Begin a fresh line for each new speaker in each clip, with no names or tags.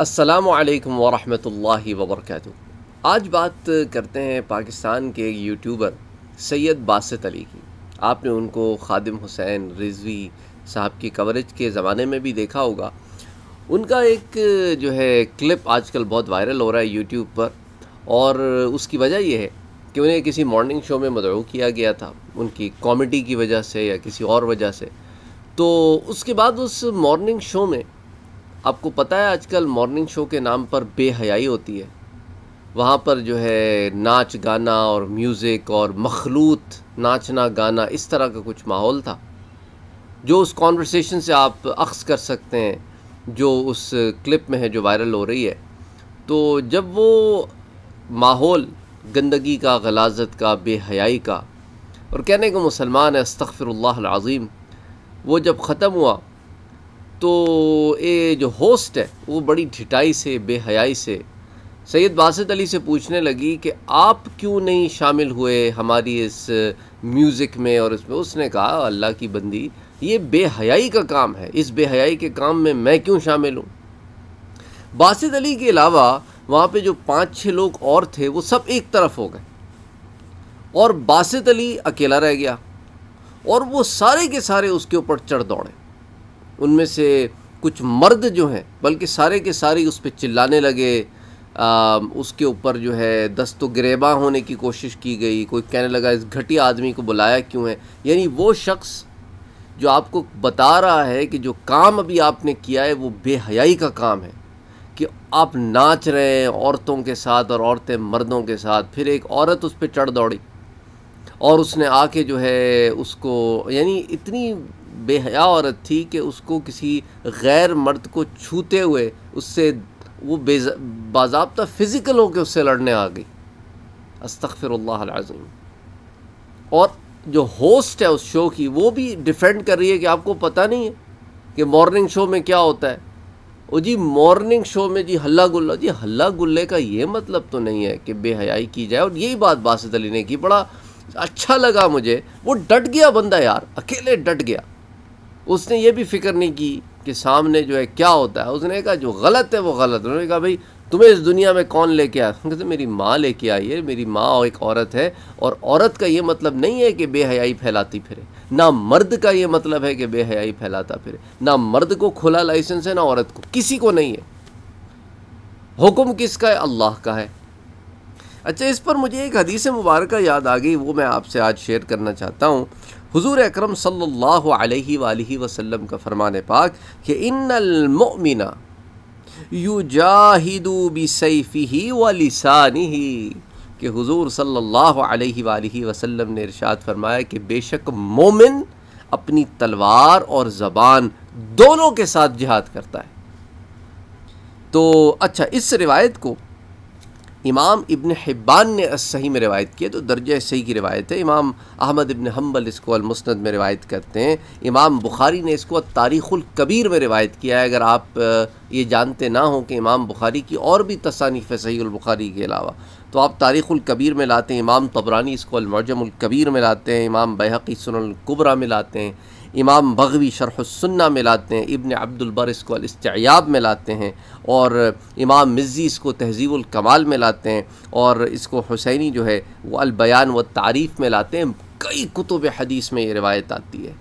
असलकम वरहमल वबरक आज बात करते हैं पाकिस्तान के एक यूट्यूबर सैयद बासत अली की आपने उनको खादिम हुसैन रिजवी साहब की कवरेज के ज़माने में भी देखा होगा उनका एक जो है क्लिप आजकल बहुत वायरल हो रहा है यूट्यूब पर और उसकी वजह यह है कि उन्हें किसी मॉर्निंग शो में मदरू किया गया था उनकी कॉमेडी की वजह से या किसी और वजह से तो उसके बाद उस मॉर्निंग शो में आपको पता है आजकल मॉर्निंग शो के नाम पर बेहयाई होती है वहाँ पर जो है नाच गाना और म्यूज़िक और मखलूत नाचना गाना इस तरह का कुछ माहौल था जो उस कॉन्वर्सेशन से आप अक्स कर सकते हैं जो उस क्लिप में है जो वायरल हो रही है तो जब वो माहौल गंदगी का गलाजत का बेहयाई का और कहने को मुसलमान है अस्तफ़िरल्लाज़ीम वो जब ख़त्म हुआ तो ये जो होस्ट है वो बड़ी ढिटाई से बेहयाई से सैयद बासत अली से पूछने लगी कि आप क्यों नहीं शामिल हुए हमारी इस म्यूज़िक में और इसमें उसने कहा अल्लाह की बंदी ये बेहयाई का काम है इस बेहयाई के काम में मैं क्यों शामिल हूँ बासत अली के अलावा वहाँ पे जो पाँच छः लोग और थे वो सब एक तरफ हो गए और बासत अली अकेला रह गया और वो सारे के सारे उसके ऊपर चढ़ दौड़े उनमें से कुछ मर्द जो हैं बल्कि सारे के सारे उस पर चिल्लाने लगे आ, उसके ऊपर जो है दस्तो ग्रेबा होने की कोशिश की गई कोई कहने लगा इस घटिया आदमी को बुलाया क्यों है यानी वो शख्स जो आपको बता रहा है कि जो काम अभी आपने किया है वो बेहयाई का काम है कि आप नाच रहे हैं औरतों के साथ और औरतें मर्दों के साथ फिर एक औरत उस पर चढ़ दौड़ी और उसने आके जो है उसको यानी इतनी बेहया औरत थी कि उसको किसी गैर मर्द को छूते हुए उससे वो बाबा फ़िज़िकल होकर उससे लड़ने आ गई अस्तफ़िरल्लाज़ीम और जो होस्ट है उस शो की वो भी डिफेंड कर रही है कि आपको पता नहीं है कि मॉर्निंग शो में क्या होता है ओ जी मॉर्निंग शो में जी हल्ला गुल्ला जी हल्ला गुल्ले का ये मतलब तो नहीं है कि बेहयाई की जाए और यही बात बासत अली ने की बड़ा अच्छा लगा मुझे वो डट गया बंदा यार अकेले डट गया उसने ये भी फिक्र नहीं की कि सामने जो है क्या होता है उसने कहा जो गलत है वो गलत उन्होंने कहा भाई तुम्हें इस दुनिया में कौन लेके आया कहते मेरी माँ लेके आई है मेरी माँ और एक औरत है और औरत का ये मतलब नहीं है कि बेहयाई फैलाती फिरे ना मर्द का ये मतलब है कि बेहयाई फैलाता फिरे ना मर्द को खुला लाइसेंस है ना औरत को किसी को नहीं है हुक्म किसका है अल्लाह का है अच्छा इस पर मुझे एक हदीस मुबारक याद आ गई वो मैं आपसे आज शेयर करना चाहता हूँ हुजूर अकरम सल्लल्लाहु अलैहि वालैहि वसल्लम का फरमान पाक कि इन्नल मुमिना युजाहिदु बिसैफिही वलिसानिही कि हुजूर सल्लल्लाहु अलैहि वालैहि वसल्लम ने इरशाद फरमाया कि बेशक मोमिन अपनी तलवार और ज़बान दोनों के साथ जिहाद करता है तो अच्छा इस रिवायत को इमाम इबन हिब्बान ने सही में रिवायत किया तो दर्ज सही की रिवायत है इमाम अहमद इबन हम्बल इसको अलमसनद में रिवायत करते हैं इमाम बुखारी ने इसको तारीख़ुल कबीर में रिवायत किया है अगर आप ये जानते ना हों कि इमाम बुखारी की और भी तसानीफ़ है सही बुखारी के अलावा तो आप तारीख़ुल कबीर में लाते हैं इमाम तबरानी इसको अलमजमकबीर में लाते हैं इमाम बहकी सुनलकबरा में लाते हैं इमाम बगवी शरहसन्ना में लाते हैं इबन अब्दुलबर इसको अलस्तयाब में लाते हैं और इमाम मिज़ी इसको तहजीबुल में लाते हैं और इसको हुसैनी जो है वो अलबयान व तारीफ़ में लाते हैं कई कुतुब हदीस में ये रिवायत आती है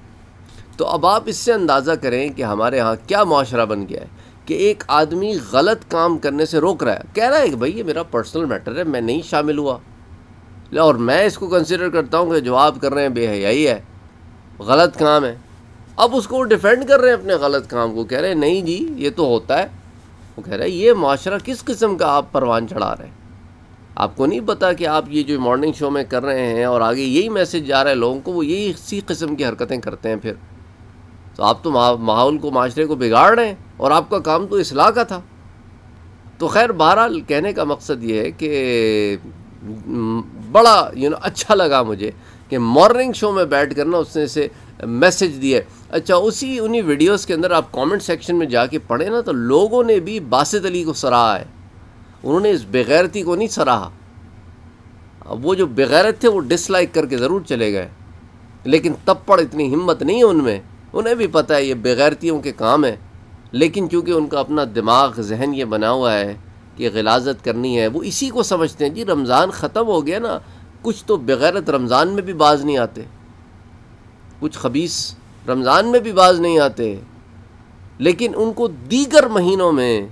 तो अब आप इससे अंदाज़ा करें कि हमारे यहाँ क्या माशरा बन गया है कि एक आदमी गलत काम करने से रोक रहा है कह रहा है कि भाई ये मेरा पर्सनल मैटर है मैं नहीं शामिल हुआ और मैं इसको कंसिडर करता हूँ कि जो आप कर रहे हैं बेहयाई है गलत काम है अब उसको डिफेंड कर रहे हैं अपने गलत काम को कह रहे हैं नहीं जी ये तो होता है वो कह रहा है ये माशरा किस किस्म का आप परवान चढ़ा रहे हैं आपको नहीं पता कि आप ये जो मॉर्निंग शो में कर रहे हैं और आगे यही मैसेज जा रहा है लोगों को वो यही इसी किस्म की हरकतें करते हैं फिर तो आप तो माहौल को माशरे को बिगाड़ रहे हैं और आपका काम तो इसलाह का था तो खैर बहरहाल कहने का मकसद ये है कि बड़ा यू नो अच्छा लगा मुझे कि मॉर्निंग शो में बैठ कर ना उसने इसे मैसेज दिया अच्छा उसी उन्हीं वीडियोस के अंदर आप कमेंट सेक्शन में जाके पढ़े ना तो लोगों ने भी बासित अली को सराहा है उन्होंने इस बेगैरती को नहीं सराहा अब वो जो बेगैरत थे वो डिसलाइक करके ज़रूर चले गए लेकिन तप्पड़ इतनी हिम्मत नहीं है उनमें उन्हें भी पता है ये बेगैरतियों के काम है लेकिन चूँकि उनका अपना दिमाग जहन ये बना हुआ है कि गिलाजत करनी है वो इसी को समझते हैं जी रमज़ान ख़त्म हो गया ना कुछ तो बग़ैरत रमज़ान में भी बाज नहीं आते कुछ खबीस रमज़ान में भी बाज नहीं आते लेकिन उनको दीगर महीनों में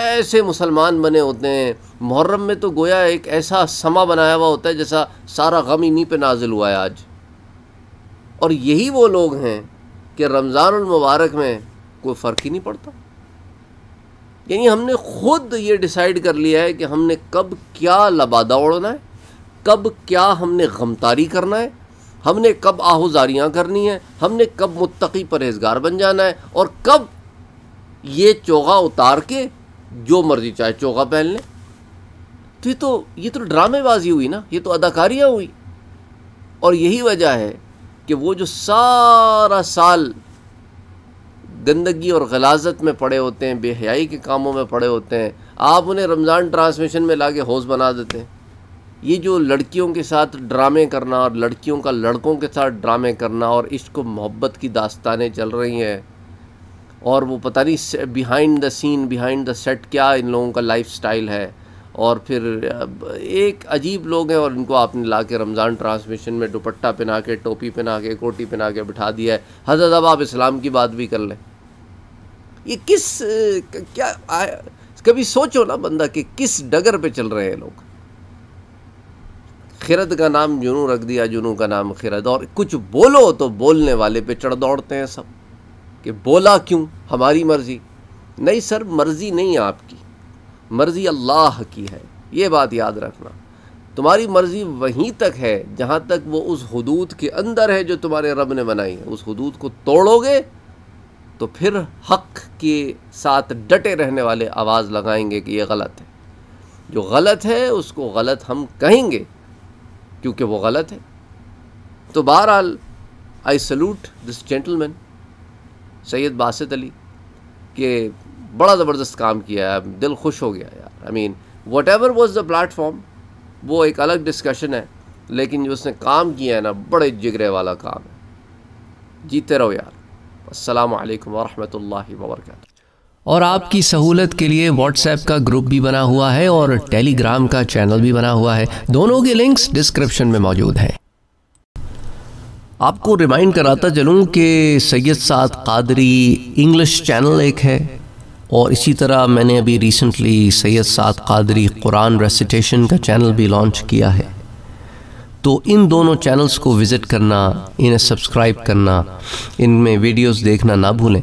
ऐसे मुसलमान बने होते हैं मुहर्रम में तो गोया एक ऐसा समा बनाया हुआ होता है जैसा सारा गम इन्हीं पे नाजिल हुआ है आज और यही वो लोग हैं कि रमज़ानमबारक में कोई फ़र्क ही नहीं पड़ता यानी हमने खुद ये डिसाइड कर लिया है कि हमने कब क्या लबादा ओढ़ना है कब क्या हमने गमतारी करना है हमने कब आहुजारियाँ करनी है हमने कब मुत्तकी परहेजगार बन जाना है और कब ये चोगा उतार के जो मर्जी चाहे चोगा पहन लें तो ये तो ये तो ड्रामेबाजी हुई ना ये तो अदाकारियाँ हुई और यही वजह है कि वो जो सारा साल गंदगी और गलाजत में पड़े होते हैं बेहयाई के कामों में पड़े होते हैं आप उन्हें रमज़ान ट्रांसमिशन में ला के होश बना देते हैं ये जो लड़कियों के साथ ड्रामे करना और लड़कियों का लड़कों के साथ ड्रामे करना और इश्क मोहब्बत की दास्तानें चल रही हैं और वो पता नहीं behind the scene behind the set क्या इन लोगों का लाइफ स्टाइल है और फिर एक अजीब लोग हैं और इनको आपने ला के रमज़ान ट्रांसमिशन में दुपट्टा पहना के टोपी पहना के कोटी पहना के बिठा दिया है हजरत अब आप इस्लाम की बात भी कर लें ये किस क्या आ, कभी सोचो ना बंदा कि किस डगर पे चल रहे हैं लोग खिरद का नाम जुनू रख दिया जुनू का नाम खिरद और कुछ बोलो तो बोलने वाले पे चढ़ दौड़ते हैं सब कि बोला क्यों हमारी मर्ज़ी नहीं सर मर्ज़ी नहीं आपकी मर्ज़ी अल्लाह की है ये बात याद रखना तुम्हारी मर्ज़ी वहीं तक है जहाँ तक वो उस हदूद के अंदर है जो तुम्हारे रब ने बनाई है उस हदूद को तोड़ोगे तो फिर हक के साथ डटे रहने वाले आवाज़ लगाएंगे कि ये गलत है जो गलत है उसको गलत हम कहेंगे क्योंकि वो गलत है तो बहरहाल I salute this gentleman Syed Basit Ali के बड़ा ज़बरदस्त काम किया है दिल खुश हो गया यार I mean whatever was the platform वो एक अलग डिस्कशन है लेकिन जो उसने काम किया है ना बड़े जिगरे वाला काम है जीते रहो यार अल्लाम वरहमल वर्का और आपकी सहूलत के लिए व्हाट्सएप का ग्रुप भी बना हुआ है और टेलीग्राम का चैनल भी बना हुआ है दोनों के लिंक्स डिस्क्रिप्शन में मौजूद हैं आपको रिमाइंड कराता चलूँ कि सैयद साद कादरी इंग्लिश चैनल एक है और इसी तरह मैंने अभी रिसेंटली सैयद साद कादरी कुरान रेसिटेशन का चैनल भी लॉन्च किया है तो इन दोनों चैनल्स को विज़िट करना इन्हें सब्सक्राइब करना इनमें वीडियोस देखना ना भूलें